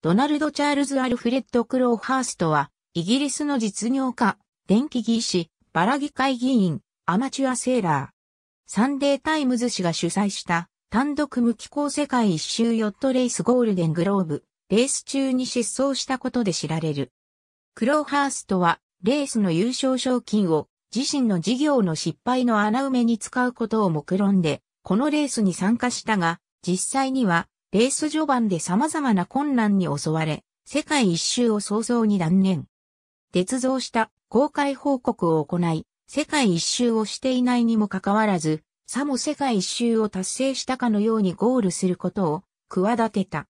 ドナルド・チャールズ・アルフレッド・クローハーストは、イギリスの実業家、電気技師、バラ議会議員、アマチュアセーラー。サンデー・タイムズ氏が主催した単独無機構世界一周ヨットレースゴールデングローブ、レース中に失踪したことで知られる。クローハーストは、レースの優勝賞金を自身の事業の失敗の穴埋めに使うことを目論んで、このレースに参加したが、実際にはレース序盤で様々な困難に襲われ、世界一周を早々に断念。鉄造した公開報告を行い、世界一周をしていないにもかかわらず、さも世界一周を達成したかのようにゴールすることを企てた。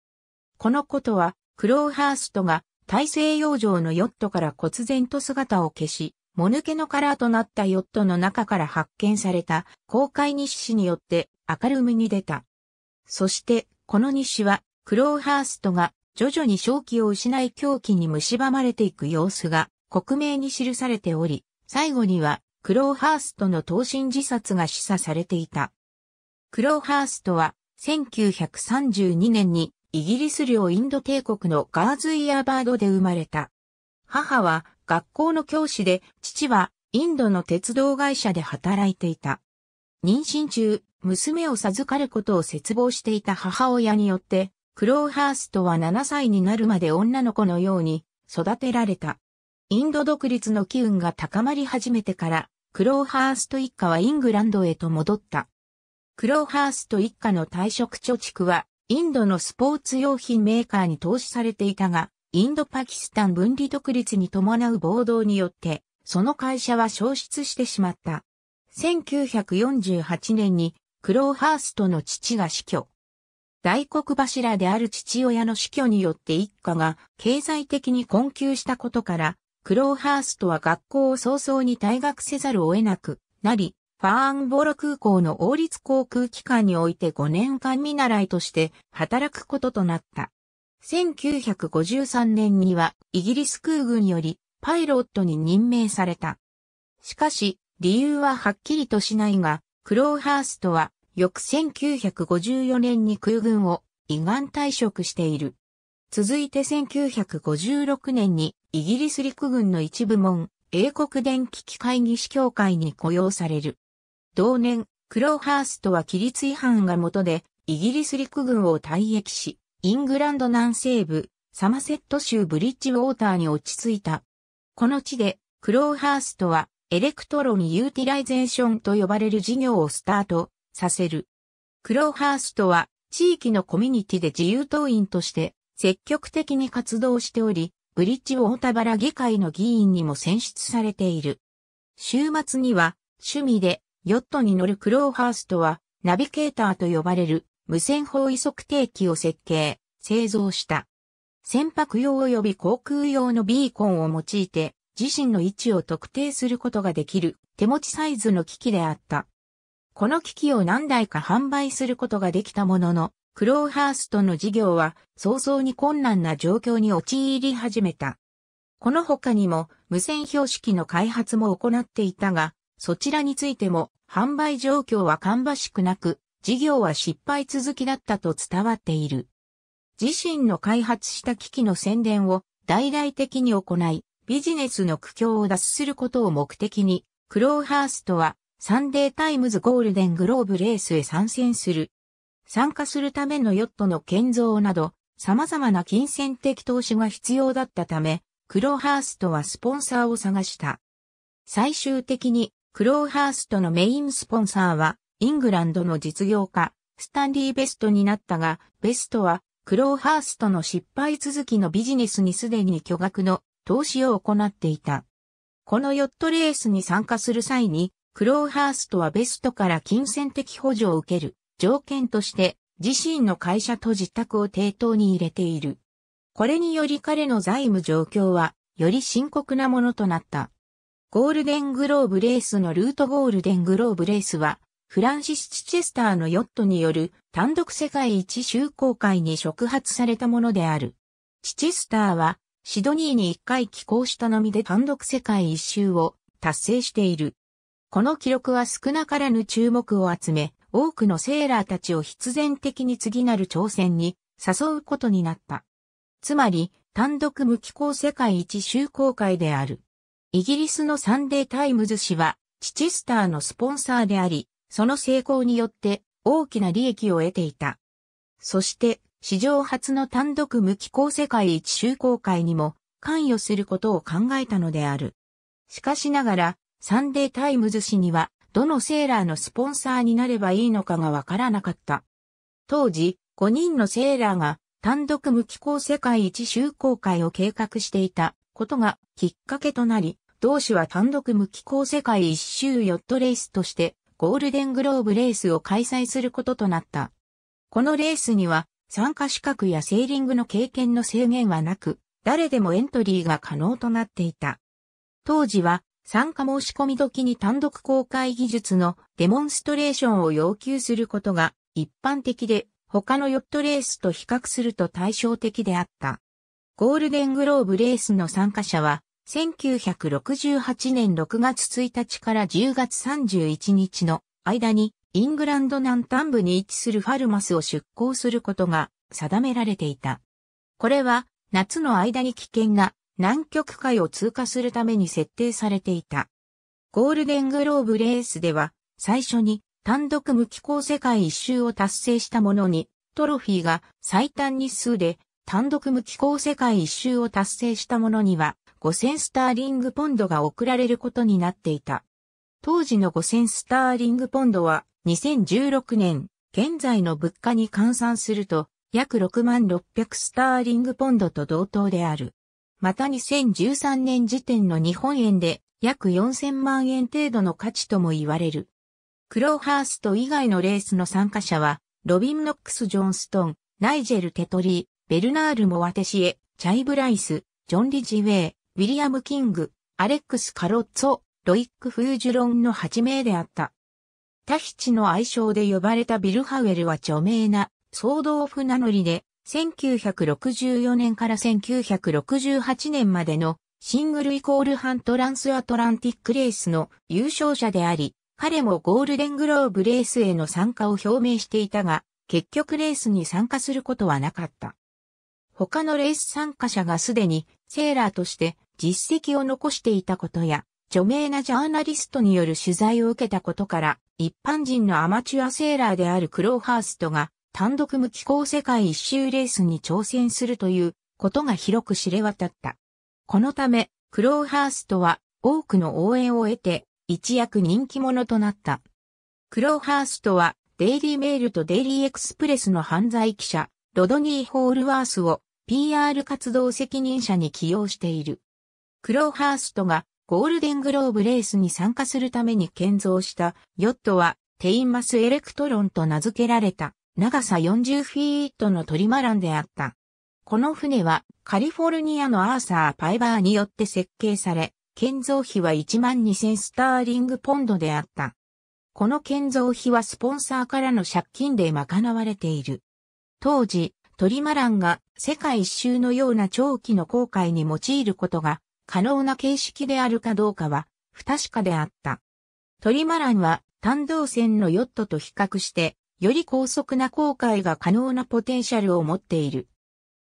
このことは、クローハーストが大西洋上のヨットから忽然と姿を消し、もぬけのカラーとなったヨットの中から発見された公開日誌によって明るみに出た。そしてこの日誌は、クローハーストが徐々に正気を失い狂気に蝕まれていく様子が国名に記されており、最後にはクローハーストの投身自殺が示唆されていた。クローハーストは1932年にイギリス領インド帝国のガーズイヤーバードで生まれた。母は学校の教師で、父はインドの鉄道会社で働いていた。妊娠中、娘を授かることを絶望していた母親によって、クローハーストは7歳になるまで女の子のように育てられた。インド独立の機運が高まり始めてから、クローハースト一家はイングランドへと戻った。クローハースト一家の退職貯蓄は、インドのスポーツ用品メーカーに投資されていたが、インドパキスタン分離独立に伴う暴動によって、その会社は消失してしまった。1948年にクローハーストの父が死去。大黒柱である父親の死去によって一家が経済的に困窮したことから、クローハーストは学校を早々に退学せざるを得なくなり、ファーンボロ空港の王立航空機関において5年間見習いとして働くこととなった。1953年にはイギリス空軍よりパイロットに任命された。しかし、理由ははっきりとしないが、クローハーストは翌1954年に空軍を胃がん退職している。続いて1956年にイギリス陸軍の一部門、英国電気機械技師協会に雇用される。同年、クローハーストは規律違反が元で、イギリス陸軍を退役し、イングランド南西部、サマセット州ブリッジウォーターに落ち着いた。この地で、クローハーストは、エレクトロニユーティライゼーションと呼ばれる事業をスタートさせる。クローハーストは地域のコミュニティで自由党員として積極的に活動しており、ブリッジ大田原議会の議員にも選出されている。週末には趣味でヨットに乗るクローハーストはナビゲーターと呼ばれる無線方位測定器を設計、製造した。船舶用及び航空用のビーコンを用いて自身の位置を特定することができる手持ちサイズの機器であった。この機器を何台か販売することができたものの、クローハーストの事業は早々に困難な状況に陥り始めた。この他にも無線標識の開発も行っていたが、そちらについても販売状況は芳しくなく、事業は失敗続きだったと伝わっている。自身の開発した機器の宣伝を大々的に行い、ビジネスの苦境を脱することを目的に、クローハーストはサンデータイムズゴールデングローブレースへ参戦する。参加するためのヨットの建造など、様々な金銭的投資が必要だったため、クローハーストはスポンサーを探した。最終的に、クローハーストのメインスポンサーは、イングランドの実業家、スタンリー・ベストになったが、ベストは、クローハーストの失敗続きのビジネスにすでに巨額の投資を行っていた。このヨットレースに参加する際に、クローハーストはベストから金銭的補助を受ける条件として自身の会社と自宅を抵当に入れている。これにより彼の財務状況はより深刻なものとなった。ゴールデングローブレースのルートゴールデングローブレースはフランシス・チチェスターのヨットによる単独世界一周航海に触発されたものである。チチェスターはシドニーに一回寄港したのみで単独世界一周を達成している。この記録は少なからぬ注目を集め、多くのセーラーたちを必然的に次なる挑戦に誘うことになった。つまり、単独無機構世界一周公会である。イギリスのサンデータイムズ氏は、チチスターのスポンサーであり、その成功によって大きな利益を得ていた。そして、史上初の単独無機構世界一周公会にも関与することを考えたのである。しかしながら、サンデータイムズ氏には、どのセーラーのスポンサーになればいいのかがわからなかった。当時、5人のセーラーが単独無機構世界一周航海を計画していたことがきっかけとなり、同氏は単独無機構世界一周ヨットレースとしてゴールデングローブレースを開催することとなった。このレースには参加資格やセーリングの経験の制限はなく、誰でもエントリーが可能となっていた。当時は参加申し込み時に単独公開技術のデモンストレーションを要求することが一般的で他のヨットレースと比較すると対照的であった。ゴールデングローブレースの参加者は1968年6月1日から10月31日の間にイングランド南端部に位置するファルマスを出港することが定められていた。これは夏の間に危険な南極海を通過するために設定されていた。ゴールデングローブレースでは、最初に単独無機構世界一周を達成したものに、トロフィーが最短日数で単独無機構世界一周を達成したものには、5000スターリングポンドが贈られることになっていた。当時の5000スターリングポンドは2016年、現在の物価に換算すると約6万600スターリングポンドと同等である。また2013年時点の日本円で約4000万円程度の価値とも言われる。クローハースト以外のレースの参加者は、ロビン・ノックス・ジョンストン、ナイジェル・テトリー、ベルナール・モワテシエ、チャイ・ブライス、ジョン・リジウェイ、ウィリアム・キング、アレックス・カロッツォ、ロイック・フージュロンの8名であった。タヒチの愛称で呼ばれたビルハウェルは著名な、オフ船乗りで、1964年から1968年までのシングルイコールハントランスアトランティックレースの優勝者であり、彼もゴールデングローブレースへの参加を表明していたが、結局レースに参加することはなかった。他のレース参加者がすでにセーラーとして実績を残していたことや、著名なジャーナリストによる取材を受けたことから、一般人のアマチュアセーラーであるクローハーストが単独無機構世界一周レースに挑戦するということが広く知れ渡った。このため、クローハーストは多くの応援を得て一躍人気者となった。クローハーストはデイリーメールとデイリーエクスプレスの犯罪記者、ロドニー・ホールワースを PR 活動責任者に起用している。クローハーストがゴールデングローブレースに参加するために建造したヨットはテインマスエレクトロンと名付けられた。長さ40フィートのトリマランであった。この船はカリフォルニアのアーサー・パイバーによって設計され、建造費は12,000スターリングポンドであった。この建造費はスポンサーからの借金で賄われている。当時、トリマランが世界一周のような長期の航海に用いることが可能な形式であるかどうかは不確かであった。トリマランは単動船のヨットと比較してより高速な航海が可能なポテンシャルを持っている。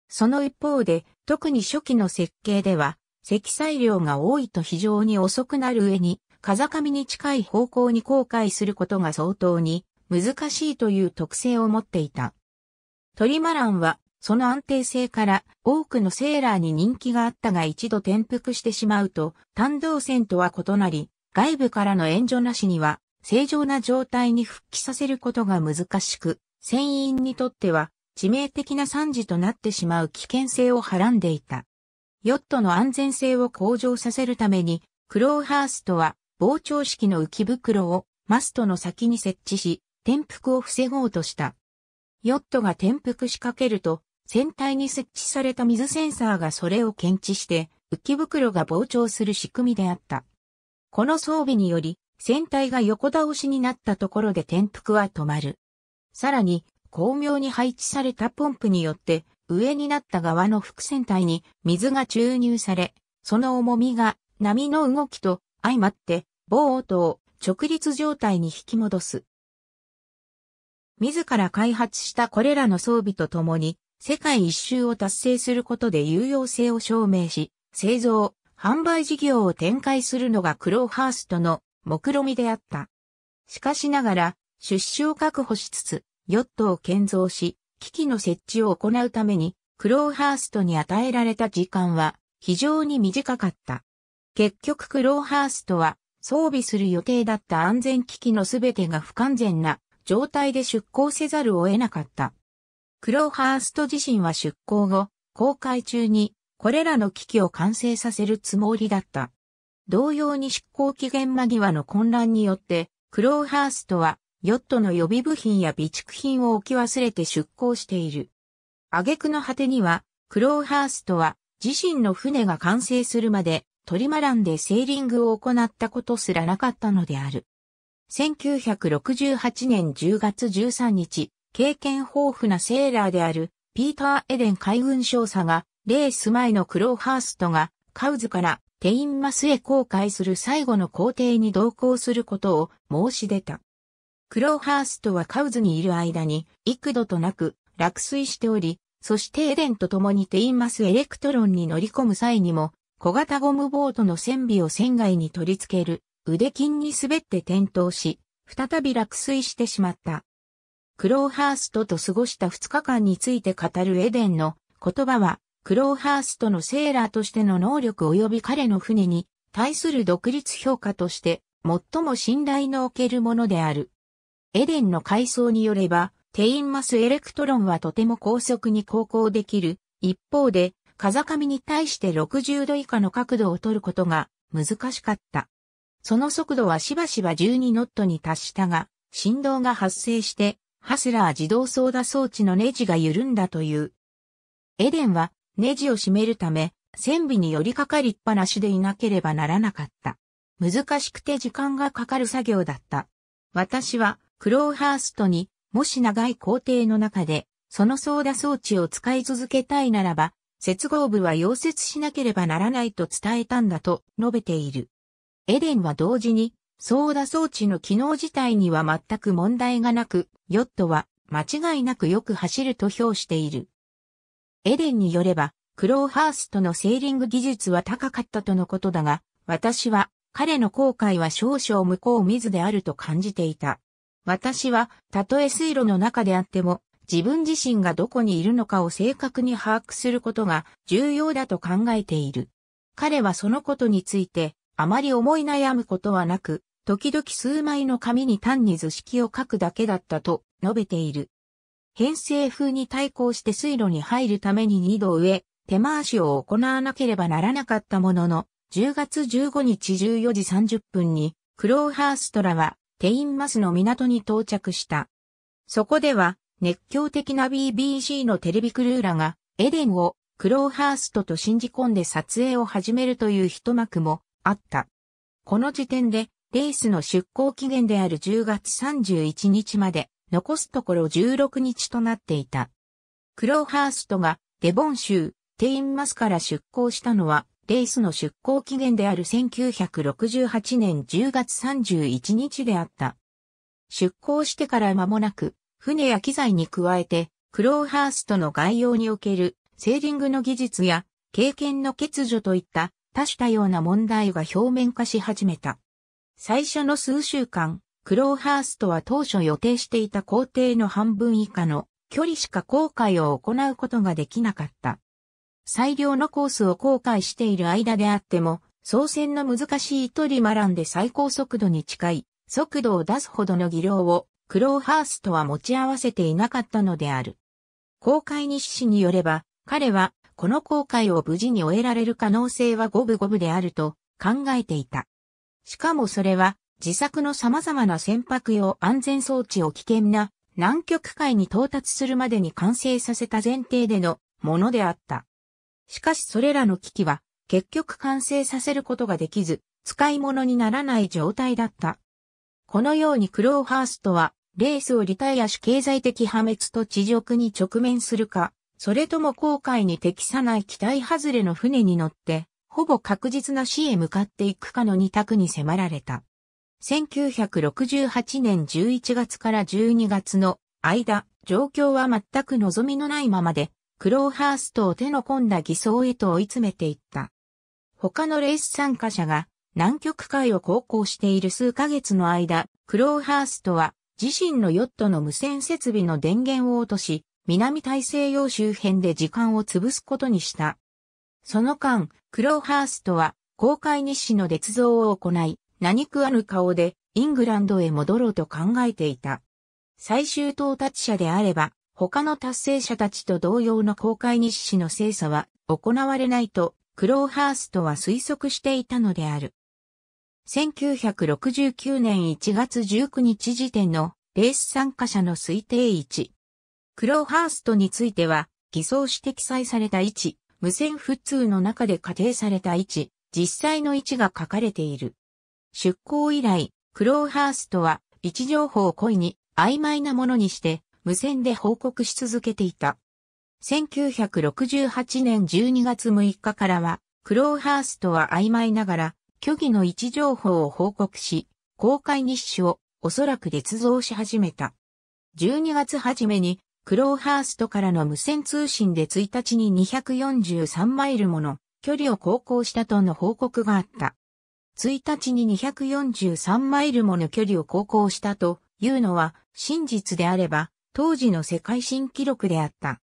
その一方で、特に初期の設計では、積載量が多いと非常に遅くなる上に、風上に近い方向に航海することが相当に難しいという特性を持っていた。トリマランは、その安定性から多くのセーラーに人気があったが一度転覆してしまうと、単動線とは異なり、外部からの援助なしには正常な状態に復帰させることが難しく、船員にとっては致命的な惨事となってしまう危険性をはらんでいた。ヨットの安全性を向上させるために、クローハーストは膨張式の浮き袋をマストの先に設置し、転覆を防ごうとした。ヨットが転覆しかけると、船体に設置された水センサーがそれを検知して、浮き袋が膨張する仕組みであった。この装備により、船体が横倒しになったところで転覆は止まる。さらに、巧妙に配置されたポンプによって、上になった側の副船体に水が注入され、その重みが波の動きと相まって、ボートを直立状態に引き戻す。自ら開発したこれらの装備とともに、世界一周を達成することで有用性を証明し、製造、販売事業を展開するのがクローハーストの目論見であった。しかしながら、出資を確保しつつ、ヨットを建造し、機器の設置を行うために、クローハーストに与えられた時間は非常に短かった。結局クローハーストは装備する予定だった安全機器のすべてが不完全な状態で出航せざるを得なかった。クローハースト自身は出航後、航海中にこれらの機器を完成させるつもりだった。同様に執行期限間際の混乱によって、クローハーストは、ヨットの予備部品や備蓄品を置き忘れて出航している。挙句の果てには、クローハーストは、自身の船が完成するまで、トリマランでセーリングを行ったことすらなかったのである。1968年10月13日、経験豊富なセーラーである、ピーター・エデン海軍少佐が、レース前のクローハーストが、カウズからテインマスへ航海する最後の皇帝に同行することを申し出た。クローハーストはカウズにいる間に幾度となく落水しており、そしてエデンと共にテインマスエレクトロンに乗り込む際にも、小型ゴムボートの船尾を船外に取り付ける腕筋に滑って転倒し、再び落水してしまった。クローハーストと過ごした2日間について語るエデンの言葉はクローハーストのセーラーとしての能力及び彼の船に対する独立評価として最も信頼のおけるものである。エデンの階層によれば、テインマスエレクトロンはとても高速に航行できる。一方で、風上に対して60度以下の角度を取ることが難しかった。その速度はしばしば12ノットに達したが、振動が発生して、ハスラー自動操舵装置のネジが緩んだという。エデンはネジを締めるため、船尾に寄りかかりっぱなしでいなければならなかった。難しくて時間がかかる作業だった。私は、クローハーストに、もし長い工程の中で、その操舵装置を使い続けたいならば、接合部は溶接しなければならないと伝えたんだと述べている。エデンは同時に、操舵装置の機能自体には全く問題がなく、ヨットは間違いなくよく走ると評している。エデンによれば、クローハーストのセーリング技術は高かったとのことだが、私は彼の後悔は少々向こう見ずであると感じていた。私は、たとえ水路の中であっても、自分自身がどこにいるのかを正確に把握することが重要だと考えている。彼はそのことについて、あまり思い悩むことはなく、時々数枚の紙に単に図式を書くだけだったと述べている。偏西風に対抗して水路に入るために2度上、手回しを行わなければならなかったものの、10月15日14時30分に、クローハーストラは、テインマスの港に到着した。そこでは、熱狂的な BBC のテレビクルーラが、エデンをクローハーストと信じ込んで撮影を始めるという一幕もあった。この時点で、レースの出航期限である10月31日まで、残すところ16日となっていた。クローハーストがデボン州テインマスから出港したのはレースの出港期限である1968年10月31日であった。出港してから間もなく、船や機材に加えて、クローハーストの概要におけるセーリングの技術や経験の欠如といった多種多様な問題が表面化し始めた。最初の数週間、クローハーストは当初予定していた工程の半分以下の距離しか航海を行うことができなかった。最良のコースを航海している間であっても、操船の難しいトリマランで最高速度に近い速度を出すほどの技量をクローハーストは持ち合わせていなかったのである。航海日誌によれば、彼はこの航海を無事に終えられる可能性は五分五分であると考えていた。しかもそれは自作の様々な船舶用安全装置を危険な南極海に到達するまでに完成させた前提でのものであった。しかしそれらの機器は結局完成させることができず、使い物にならない状態だった。このようにクローハーストは、レースをリタイアし経済的破滅と地獄に直面するか、それとも航海に適さない期待外れの船に乗って、ほぼ確実な死へ向かっていくかの二択に迫られた。1968年11月から12月の間、状況は全く望みのないままで、クローハーストを手の込んだ偽装へと追い詰めていった。他のレース参加者が南極海を航行している数ヶ月の間、クローハーストは自身のヨットの無線設備の電源を落とし、南大西洋周辺で時間を潰すことにした。その間、クローハーストは公開日誌の捏造を行い、何食わぬ顔でイングランドへ戻ろうと考えていた。最終到達者であれば、他の達成者たちと同様の公開日誌の精査は行われないと、クローハーストは推測していたのである。1969年1月19日時点のレース参加者の推定位置。クローハーストについては、偽装して記載された位置、無線普通の中で仮定された位置、実際の位置が書かれている。出港以来、クローハーストは位置情報を故意に曖昧なものにして無線で報告し続けていた。1968年12月6日からは、クローハーストは曖昧ながら、虚偽の位置情報を報告し、公開日誌をおそらく捏造し始めた。12月初めに、クローハーストからの無線通信で1日に243マイルもの距離を航行したとの報告があった。1日に243マイルもの距離を航行したというのは真実であれば、当時の世界新記録であった。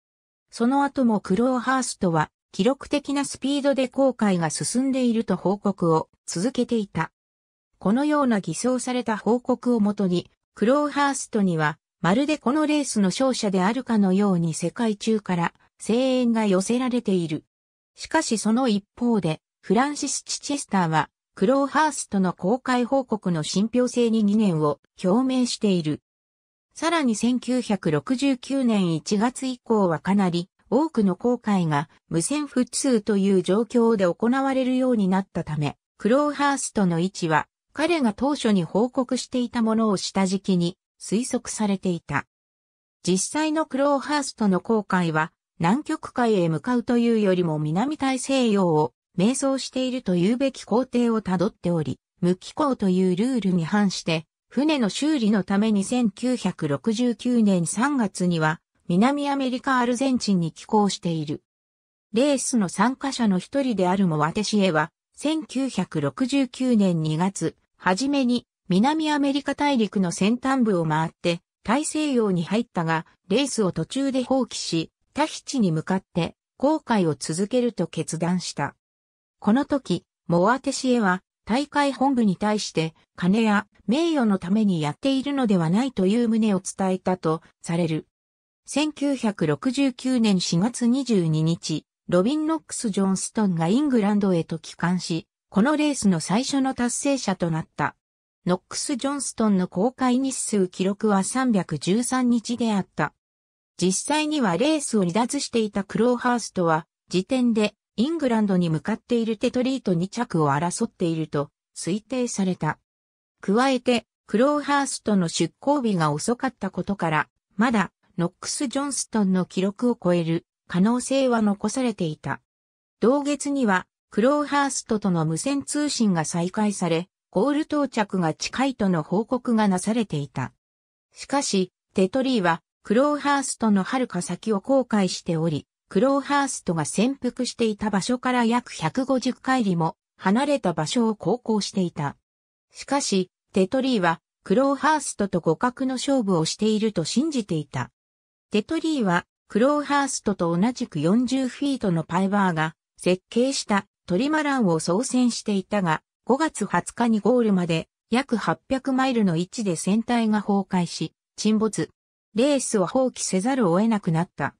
その後もクローハーストは記録的なスピードで航海が進んでいると報告を続けていた。このような偽装された報告をもとに、クローハーストには、まるでこのレースの勝者であるかのように世界中から声援が寄せられている。しかしその一方で、フランシス・チチェスターは、クローハーストの公開報告の信憑性に疑念を表明している。さらに1969年1月以降はかなり多くの航海が無線普通という状況で行われるようになったため、クローハーストの位置は彼が当初に報告していたものを下敷きに推測されていた。実際のクローハーストの航海は南極海へ向かうというよりも南大西洋を瞑想していると言うべき工程をたどっており、無機構というルールに反して、船の修理のために1969年3月には、南アメリカアルゼンチンに寄港している。レースの参加者の一人であるモワテシエは、1969年2月、はじめに南アメリカ大陸の先端部を回って大西洋に入ったが、レースを途中で放棄し、タヒチに向かって航海を続けると決断した。この時、モアテシエは大会本部に対して金や名誉のためにやっているのではないという旨を伝えたとされる。1969年4月22日、ロビン・ノックス・ジョンストンがイングランドへと帰還し、このレースの最初の達成者となった。ノックス・ジョンストンの公開日数記録は313日であった。実際にはレースを離脱していたクローハーストは、時点でイングランドに向かっているテトリーと2着を争っていると推定された。加えて、クローハーストの出航日が遅かったことから、まだノックス・ジョンストンの記録を超える可能性は残されていた。同月には、クローハーストとの無線通信が再開され、ゴール到着が近いとの報告がなされていた。しかし、テトリーは、クローハーストの遥か先を後悔しており、クローハーストが潜伏していた場所から約150回里も離れた場所を航行していた。しかし、テトリーはクローハーストと互角の勝負をしていると信じていた。テトリーはクローハーストと同じく40フィートのパイバーが設計したトリマランを操船していたが、5月20日にゴールまで約800マイルの位置で船体が崩壊し、沈没。レースを放棄せざるを得なくなった。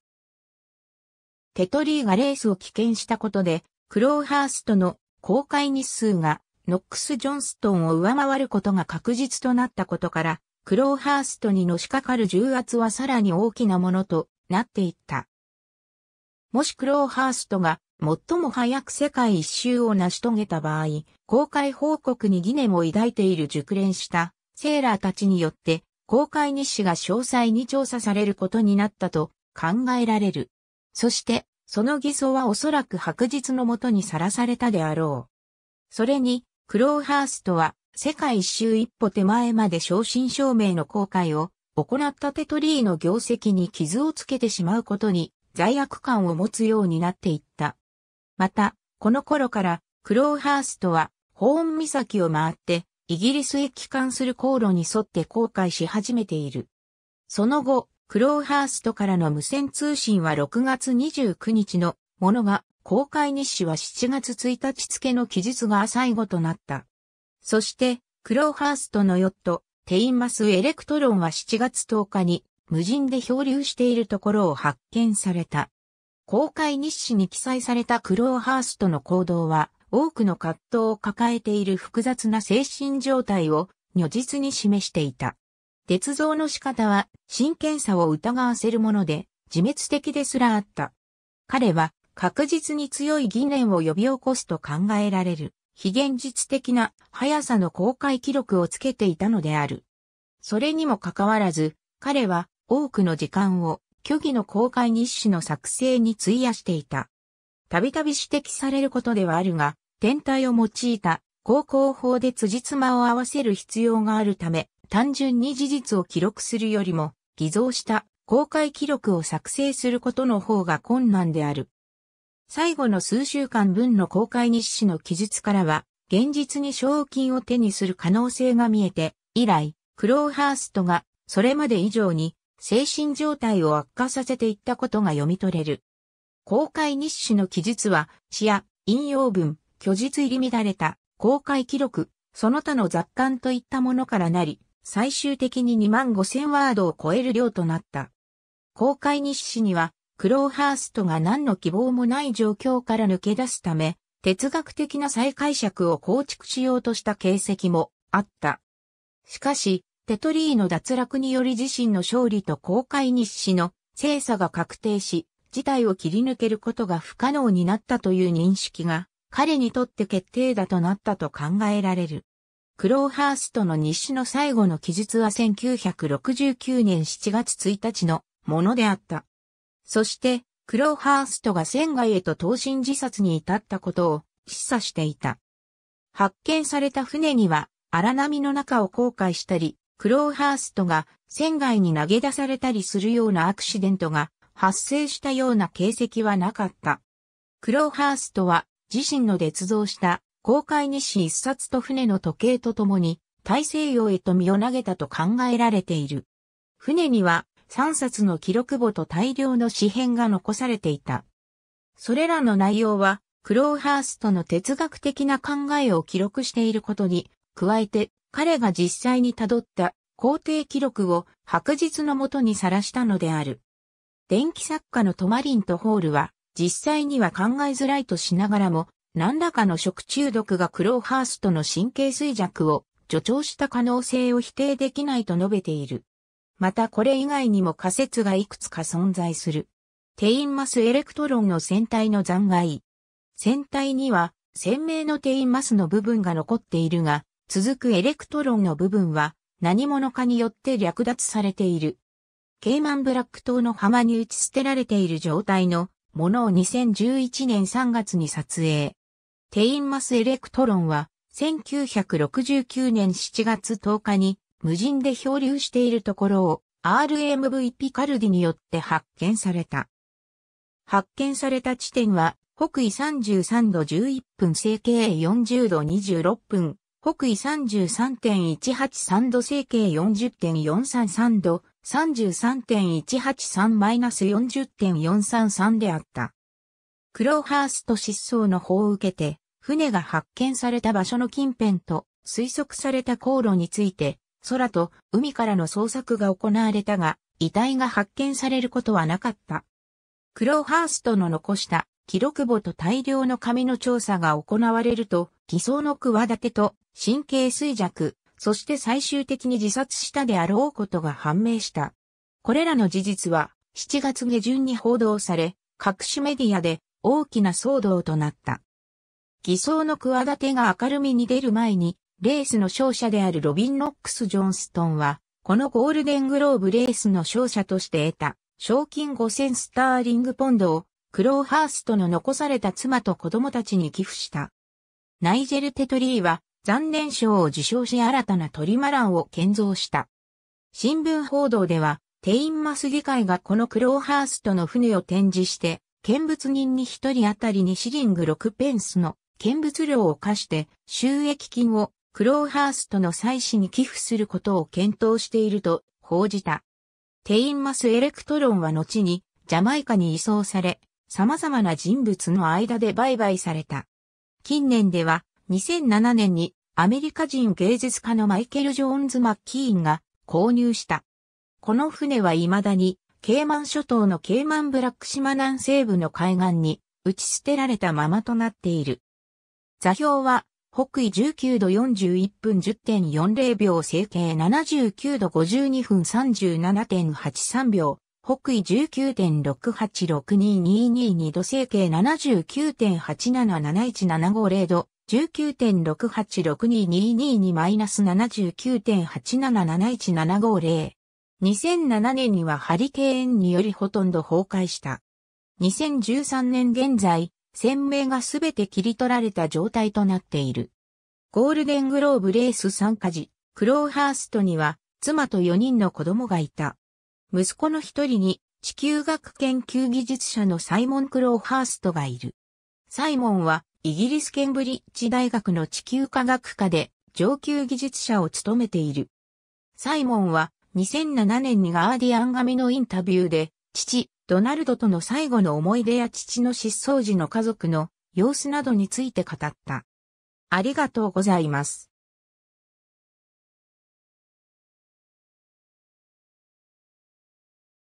テトリーがレースを棄権したことで、クローハーストの公開日数がノックス・ジョンストンを上回ることが確実となったことから、クローハーストにのしかかる重圧はさらに大きなものとなっていった。もしクローハーストが最も早く世界一周を成し遂げた場合、公開報告に疑念を抱いている熟練したセーラーたちによって公開日誌が詳細に調査されることになったと考えられる。そしてその偽装はおそらく白日のもとにさらされたであろう。それに、クローハーストは世界一周一歩手前まで正真正銘の公開を行ったテトリーの業績に傷をつけてしまうことに罪悪感を持つようになっていった。また、この頃からクローハーストはホーン岬を回ってイギリスへ帰還する航路に沿って航海し始めている。その後、クローハーストからの無線通信は6月29日のものが、公開日誌は7月1日付の記述が最後となった。そして、クローハーストのヨット、テインマスエレクトロンは7月10日に無人で漂流しているところを発見された。公開日誌に記載されたクローハーストの行動は多くの葛藤を抱えている複雑な精神状態を如実に示していた。鉄造の仕方は真剣さを疑わせるもので、自滅的ですらあった。彼は確実に強い疑念を呼び起こすと考えられる、非現実的な速さの公開記録をつけていたのである。それにもかかわらず、彼は多くの時間を虚偽の公開日誌の作成に費やしていた。たびたび指摘されることではあるが、天体を用いた高校法で辻褄を合わせる必要があるため、単純に事実を記録するよりも、偽造した公開記録を作成することの方が困難である。最後の数週間分の公開日誌の記述からは、現実に賞金を手にする可能性が見えて、以来、クローハーストが、それまで以上に、精神状態を悪化させていったことが読み取れる。公開日誌の記述は、詩や引用文、虚実入り乱れた、公開記録、その他の雑感といったものからなり、最終的に2万5000ワードを超える量となった。公開日誌には、クローハーストが何の希望もない状況から抜け出すため、哲学的な再解釈を構築しようとした形跡もあった。しかし、テトリーの脱落により自身の勝利と公開日誌の精査が確定し、事態を切り抜けることが不可能になったという認識が、彼にとって決定打となったと考えられる。クローハーストの日誌の最後の記述は1969年7月1日のものであった。そして、クローハーストが船外へと投身自殺に至ったことを示唆していた。発見された船には荒波の中を航海したり、クローハーストが船外に投げ出されたりするようなアクシデントが発生したような形跡はなかった。クローハーストは自身の捏造した航海日誌一冊と船の時計とともに大西洋へと身を投げたと考えられている。船には3冊の記録簿と大量の紙片が残されていた。それらの内容はクローハーストの哲学的な考えを記録していることに、加えて彼が実際に辿った皇帝記録を白日のもとにさらしたのである。電気作家のトマリンとホールは実際には考えづらいとしながらも何らかの食中毒がクローハーストの神経衰弱を助長した可能性を否定できないと述べている。またこれ以外にも仮説がいくつか存在する。テインマスエレクトロンの船体の残骸。船体には鮮明のテインマスの部分が残っているが、続くエレクトロンの部分は何者かによって略奪されている。ケイマンブラック島の浜に打ち捨てられている状態のものを2011年3月に撮影。テインマスエレクトロンは、1969年7月10日に無人で漂流しているところを RMV ピカルディによって発見された。発見された地点は北緯33度11分整形40度26分、北緯33.183度整形40.433度33.183-40.433であった。クローハースト失踪の報を受けて、船が発見された場所の近辺と推測された航路について、空と海からの捜索が行われたが、遺体が発見されることはなかった。クローハーストの残した記録簿と大量の紙の調査が行われると、偽装の企てと神経衰弱、そして最終的に自殺したであろうことが判明した。これらの事実は7月下旬に報道され、各種メディアで大きな騒動となった。偽装の企てが明るみに出る前に、レースの勝者であるロビン・ノックス・ジョンストンは、このゴールデングローブレースの勝者として得た、賞金5000スターリングポンドを、クローハーストの残された妻と子供たちに寄付した。ナイジェル・テトリーは、残念賞を受賞し新たなトリマランを建造した。新聞報道では、テインマス議会がこのクローハーストの船を展示して、見物人に一人当たり2シリング6ペンスの見物料を課して収益金をクローハーストの祭祀に寄付することを検討していると報じた。テインマス・エレクトロンは後にジャマイカに移送され、様々な人物の間で売買された。近年では2007年にアメリカ人芸術家のマイケル・ジョーンズ・マッキーンが購入した。この船は未だにケイマン諸島のケイマンブラック島南西部の海岸に打ち捨てられたままとなっている。座標は北緯19度41分10.40秒整形79度52分37.83秒北緯19.686222度整形79.877175度19.686222にマ79.8771750 2007年にはハリケーンによりほとんど崩壊した。2013年現在、船名がすべて切り取られた状態となっている。ゴールデングローブレース参加時、クローハーストには妻と4人の子供がいた。息子の一人に地球学研究技術者のサイモン・クローハーストがいる。サイモンはイギリスケンブリッジ大学の地球科学科で上級技術者を務めている。サイモンは2007年にガーディアン紙のインタビューで、父、ドナルドとの最後の思い出や父の失踪時の家族の様子などについて語った。ありがとうございます。